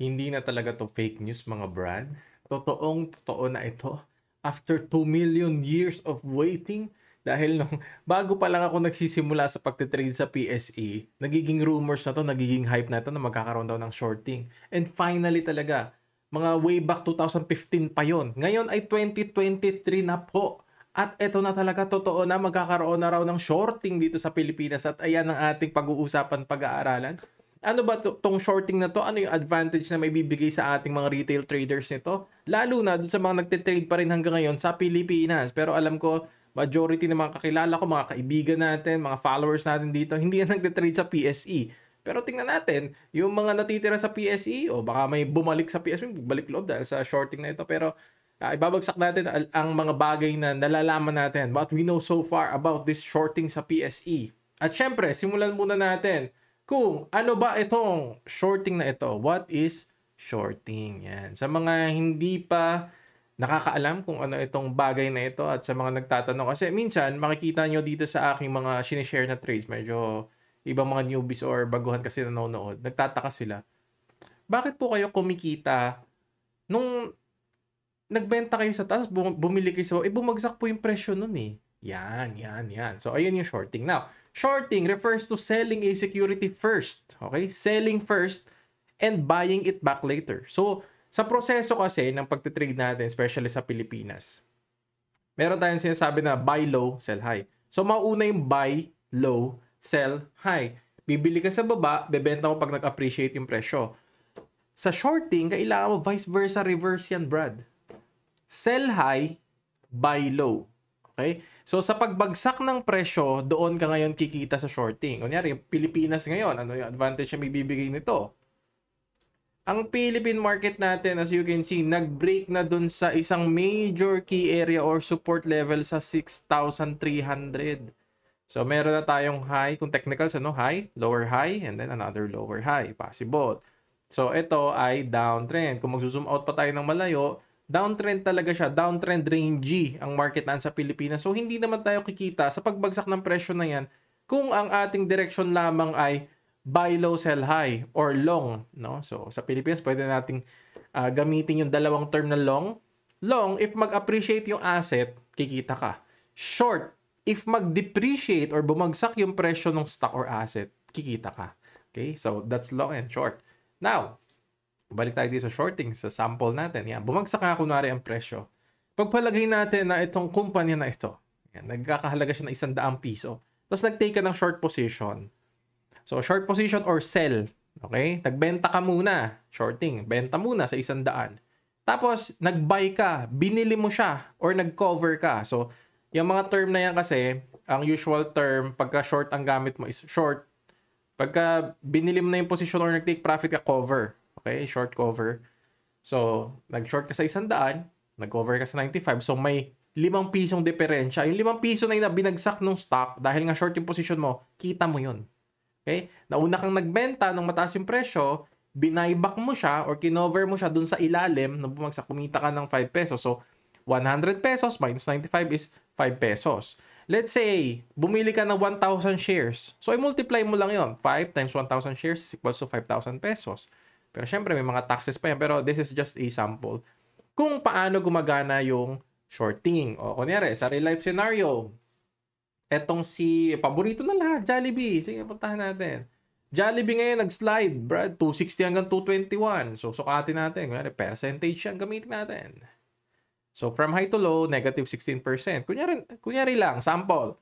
Hindi na talaga to fake news mga Brad. Totoong totoo na ito. After 2 million years of waiting, dahil nung bago pa lang ako nagsisimula sa pagtitrade sa PSE, nagiging rumors na to, nagiging hype na to na magkakaroon daw ng shorting. And finally talaga, mga way back 2015 pa yon. Ngayon ay 2023 na po. At ito na talaga totoo na magkakaroon na raw ng shorting dito sa Pilipinas at ayan ang ating pag-uusapan, pag-aaralan ano ba tong shorting na to? Ano yung advantage na may bibigay sa ating mga retail traders nito? Lalo na dun sa mga nagte-trade pa rin hanggang ngayon sa Pilipinas. Pero alam ko, majority ng mga kakilala ko, mga kaibigan natin, mga followers natin dito, hindi na nagte-trade sa PSE. Pero tingnan natin, yung mga natitira sa PSE, o baka may bumalik sa PSE, balik loob dahil sa shorting na ito. Pero uh, ibabagsak natin ang mga bagay na nalalaman natin, what we know so far about this shorting sa PSE. At syempre, simulan muna natin kung ano ba itong shorting na ito. What is shorting? Yan. Sa mga hindi pa nakakaalam kung ano itong bagay na ito at sa mga nagtatanong. Kasi minsan, makikita nyo dito sa aking mga sinishare na trades, medyo ibang mga newbies or baguhan kasi nanonood, nagtataka sila. Bakit po kayo kumikita nung nagbenta kayo sa taas, bumili kayo sa baba, eh bumagsak po yung presyo nun eh. Yan, yan, yan. So, ayun yung shorting. Now, Shorting refers to selling a security first. Okay? Selling first and buying it back later. So, sa proseso kasi ng pagtitrade natin, especially sa Pilipinas, meron tayong sinasabi na buy low, sell high. So, mauna yung buy low, sell high. Bibili ka sa baba, bebenta mo pag nag-appreciate yung presyo. Sa shorting, kailangan mo vice versa, reverse yan, Brad. Sell high, buy low. Okay? So sa pagbagsak ng presyo, doon ka ngayon kikita sa shorting. Kunyari, Pilipinas ngayon, ano yung advantage na may bibigay nito? Ang Philippine market natin, as you can see, nag-break na doon sa isang major key area or support level sa 6,300. So meron na tayong high, kung technicals, ano, high, lower high, and then another lower high, possible. So ito ay downtrend. Kung mag-zoom out pa tayo ng malayo, downtrend talaga siya, downtrend range ang market na sa Pilipinas. So hindi naman tayo kikita sa pagbagsak ng presyo na yan kung ang ating direction lamang ay buy low, sell high or long. No? So sa Pilipinas pwede nating uh, gamitin yung dalawang term na long. Long, if mag-appreciate yung asset, kikita ka. Short, if mag-depreciate or bumagsak yung presyo ng stock or asset, kikita ka. Okay, so that's long and short. Now, balik tayo dito sa shorting, sa sample natin. Yan, bumagsak nga kunwari ang presyo. Pagpalagay natin na itong kumpanya na ito, yan, nagkakahalaga siya ng isang daang piso. Tapos nag-take ka ng short position. So, short position or sell. Okay? Nagbenta ka muna. Shorting. Benta muna sa isang daan. Tapos, nag-buy ka. Binili mo siya or nag-cover ka. So, yung mga term na yan kasi, ang usual term, pagka short ang gamit mo is short. Pagka binili mo na yung position or nag-take profit ka, cover. Okay, short cover. So, nag-short ka sa 100, nag-cover ka sa 95. So, may 5 pisong diferensya. Yung 5 piso na yung binagsak ng stock dahil nga short yung position mo, kita mo yun. Okay? Nauna kang nagbenta nung mataas yung presyo, binayback mo siya or kinover mo siya dun sa ilalim nung bumagsak, kumita ka ng 5 pesos. So, 100 pesos minus 95 is 5 pesos. Let's say, bumili ka ng 1,000 shares. So, i-multiply mo lang yon 5 times 1,000 shares is equals to 5,000 pesos. Pero syempre, may mga taxes pa yan. Pero this is just a sample. Kung paano gumagana yung shorting. O kunyari, sa real life scenario, etong si, paborito na lahat, Jollibee. Sige, puntahan natin. Jollibee ngayon nag-slide, Brad. 260 hanggang 221. So, sukatin natin. Kunyari, percentage yan gamitin natin. So, from high to low, negative 16%. Kunyari, kunyari lang, sample.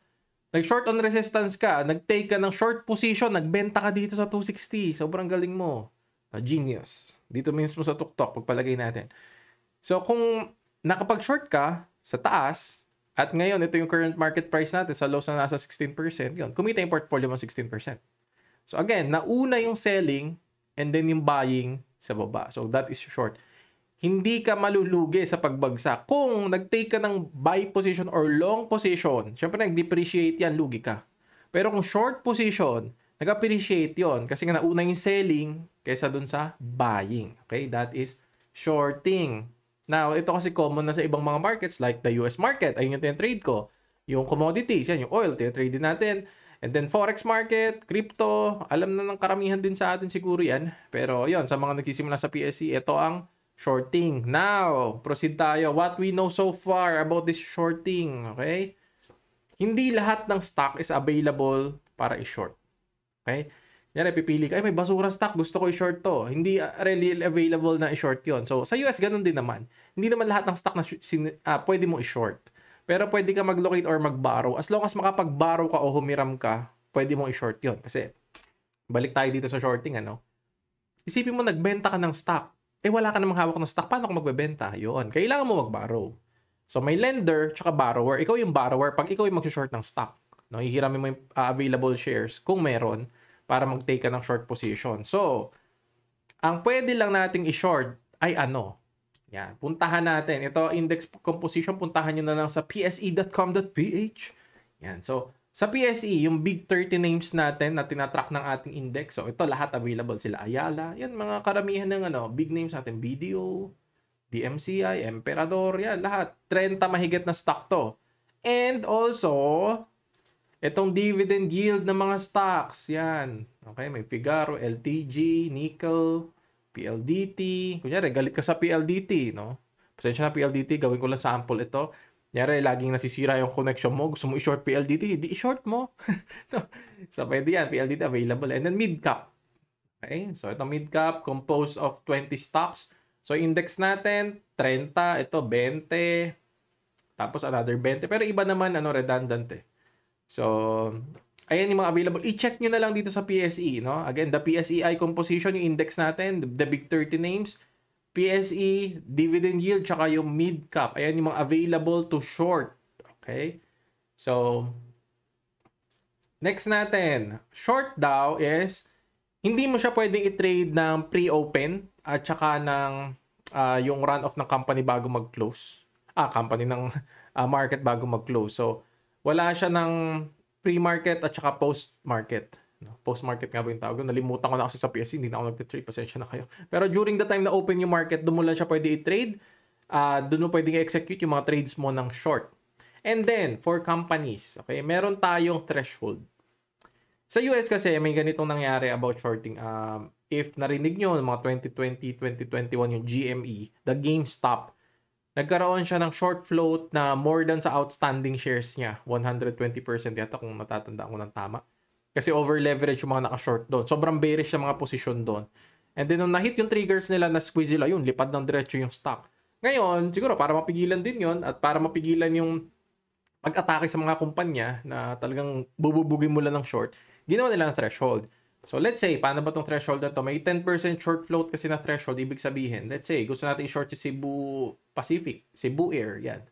Nag-short on resistance ka, nag-take ka ng short position, nagbenta ka dito sa 260. Sobrang galing mo a ah, genius. Dito mismo sa tuktok, pagpalagay natin. So kung nakapag-short ka sa taas, at ngayon, ito yung current market price natin sa low na nasa 16%, yun, kumita yung portfolio mo 16%. So again, nauna yung selling and then yung buying sa baba. So that is short. Hindi ka malulugi sa pagbagsak. Kung nag-take ka ng buy position or long position, syempre nag-depreciate yan, lugi ka. Pero kung short position, nag-appreciate yon kasi nga nauna yung selling kaysa dun sa buying. Okay, that is shorting. Now, ito kasi common na sa ibang mga markets like the US market. Ayun yung trade ko. Yung commodities, yan yung oil, tinatrade din natin. And then forex market, crypto, alam na ng karamihan din sa atin siguro yan. Pero yon sa mga nagsisimula sa PSE, ito ang shorting. Now, proceed tayo. What we know so far about this shorting, okay? Hindi lahat ng stock is available para i-short. Okay? Yan, pipili ka, ay may basura stock, gusto ko i-short to. Hindi ah, really available na i-short yon So, sa US, ganun din naman. Hindi naman lahat ng stock na uh, pwede mo i-short. Pero pwede ka mag-locate or mag-borrow. As long as makapag-borrow ka o humiram ka, pwede mo i-short yon Kasi, balik tayo dito sa shorting, ano? Isipin mo, nagbenta ka ng stock. Eh, wala ka namang hawak ng stock. Paano ka magbebenta? yon Kailangan mo mag-borrow. So, may lender, tsaka borrower. Ikaw yung borrower. Pag ikaw yung mag-short ng stock, no, hihiramin mo yung uh, available shares kung meron para mag-take ka ng short position. So, ang pwede lang nating i-short ay ano? Yan, puntahan natin. Ito, index composition, puntahan nyo na lang sa pse.com.ph. Yan, so, sa PSE, yung big 30 names natin na tinatrack ng ating index. So, ito lahat available sila. Ayala, yan mga karamihan ng ano, big names natin. Video, DMCI, Emperador, yan lahat. 30 mahigit na stock to. And also, Itong dividend yield ng mga stocks, yan. Okay, may Figaro, LTG, Nickel, PLDT. Kunyari, galit ka sa PLDT, no? Pasensya na PLDT, gawin ko lang sample ito. Kunyari, laging nasisira yung connection mo. Gusto mo i-short PLDT, di i-short mo. so, so, pwede yan. PLDT available. And then mid-cap. Okay, so itong mid-cap composed of 20 stocks. So, index natin, 30. Ito, 20. Tapos another 20. Pero iba naman, ano, redundant eh. So, ayan yung mga available. I-check nyo na lang dito sa PSE, no? Again, the PSEI composition, yung index natin, the big 30 names, PSE, dividend yield, tsaka yung mid-cap. Ayan yung mga available to short. Okay? So, next natin, short daw is, hindi mo siya pwedeng i-trade ng pre-open at saka ng uh, yung run-off ng company bago mag-close. Ah, company ng uh, market bago mag-close. So, wala siya ng pre-market at saka post-market. Post-market nga ba yung tawag? Nalimutan ko na kasi sa PSC, hindi na ako nag-trade. Pasensya na kayo. Pero during the time na open yung market, doon lang siya pwede i-trade. Uh, doon mo pwedeng i-execute yung mga trades mo ng short. And then, for companies, okay, meron tayong threshold. Sa US kasi, may ganitong nangyari about shorting. Um, if narinig nyo, mga 2020, 2021 yung GME, the GameStop, Nagkaroon siya ng short float na more than sa outstanding shares niya. 120% yata kung natatandaan ko ng tama. Kasi over-leverage yung mga naka-short doon. Sobrang bearish yung mga posisyon doon. And then nung na-hit yung triggers nila na squeeze nila, yun, lipad ng diretso yung stock. Ngayon, siguro para mapigilan din yon at para mapigilan yung pag-atake sa mga kumpanya na talagang bububugin mo lang ng short, ginawa nila ng threshold. So let's say, paano ba tong threshold na to? May 10% short float kasi na threshold, ibig sabihin. Let's say, gusto natin short si Cebu Pacific, Cebu Air, yan.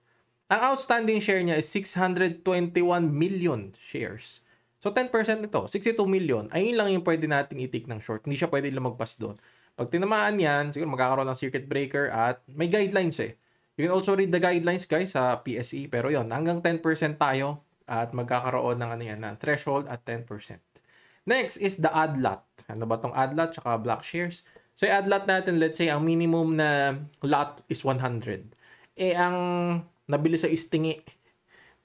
Ang outstanding share niya is 621 million shares. So 10% nito, 62 million, ayun lang yung pwede nating itik ng short. Hindi siya pwede lumagpas doon. Pag tinamaan yan, siguro magkakaroon ng circuit breaker at may guidelines eh. You can also read the guidelines guys sa PSE. Pero yon hanggang 10% tayo at magkakaroon ng ano yan, na threshold at 10%. Next is the adlot. Ano ba tong adlot tsaka block shares? So yung adlot natin, let's say, ang minimum na lot is 100. Eh, ang nabili sa istingi,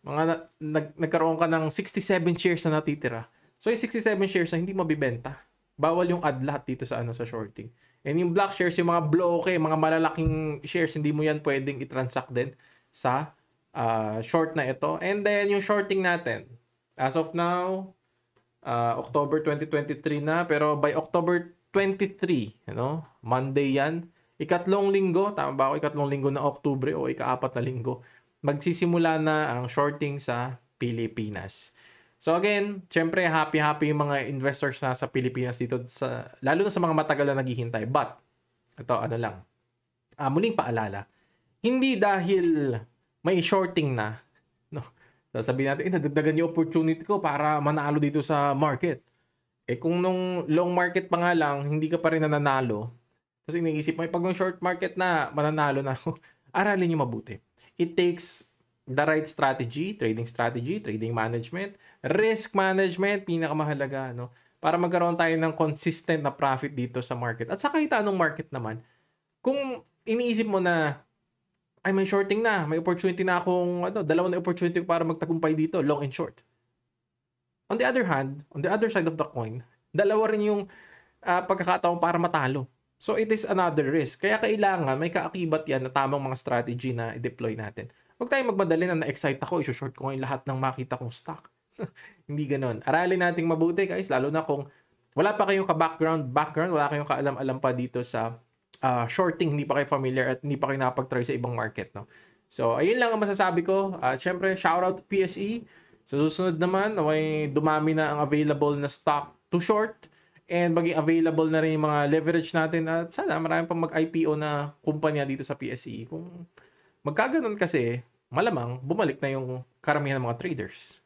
mga na, nag, nagkaroon ka ng 67 shares na natitira. So yung 67 shares na hindi mabibenta. Bawal yung adlot dito sa ano sa shorting. And yung block shares, yung mga bloke, mga malalaking shares, hindi mo yan pwedeng i-transact din sa uh, short na ito. And then yung shorting natin, as of now, uh, October 2023 na pero by October 23, ano, Monday 'yan. Ikatlong linggo, tama ba ako? Ikatlong linggo na October o ikaapat na linggo, magsisimula na ang shorting sa Pilipinas. So again, syempre happy-happy yung mga investors na sa Pilipinas dito sa lalo na sa mga matagal na naghihintay. But ito ano lang. Uh, muling paalala, hindi dahil may shorting na no Sasabihin natin, eh, nadagdagan yung opportunity ko para manalo dito sa market. Eh kung nung long market pa nga lang, hindi ka pa rin nananalo, kasi iniisip mo, eh, pag nung short market na, mananalo na ako, aralin nyo mabuti. It takes the right strategy, trading strategy, trading management, risk management, pinakamahalaga, no? Para magkaroon tayo ng consistent na profit dito sa market. At saka kahit anong market naman, kung iniisip mo na ay may shorting na, may opportunity na akong ano, dalawa na opportunity ko para magtagumpay dito, long and short. On the other hand, on the other side of the coin, dalawa rin yung uh, pagkakataon para matalo. So it is another risk. Kaya kailangan may kaakibat yan na tamang mga strategy na i-deploy natin. Huwag tayong magmadali na na-excite ako, isu-short ko ngayon lahat ng makita kong stock. Hindi ganon. Aralin nating mabuti guys, lalo na kung wala pa kayong ka-background, background, wala kayong kaalam-alam pa dito sa uh, ah, shorting hindi pa kayo familiar at hindi pa kayo napag-try sa ibang market, no? So, ayun lang ang masasabi ko. Uh, ah, shout out to PSE. Sa susunod naman, may dumami na ang available na stock to short and maging available na rin yung mga leverage natin at sana marami pang mag-IPO na kumpanya dito sa PSE. Kung magkaganon kasi, malamang bumalik na yung karamihan ng mga traders.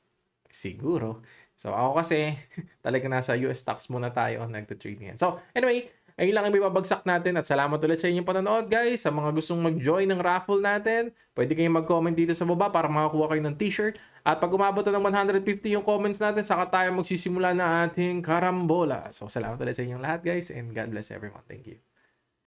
Siguro. So ako kasi talaga nasa US stocks muna tayo nagte-trade So anyway, ay lang ang ibabagsak natin at salamat ulit sa inyong panonood guys. Sa mga gustong mag-join ng raffle natin, pwede kayong mag-comment dito sa baba para makakuha kayo ng t-shirt. At pag umabot na ng 150 yung comments natin, saka tayo magsisimula na ating karambola. So salamat ulit sa inyong lahat guys and God bless everyone. Thank you.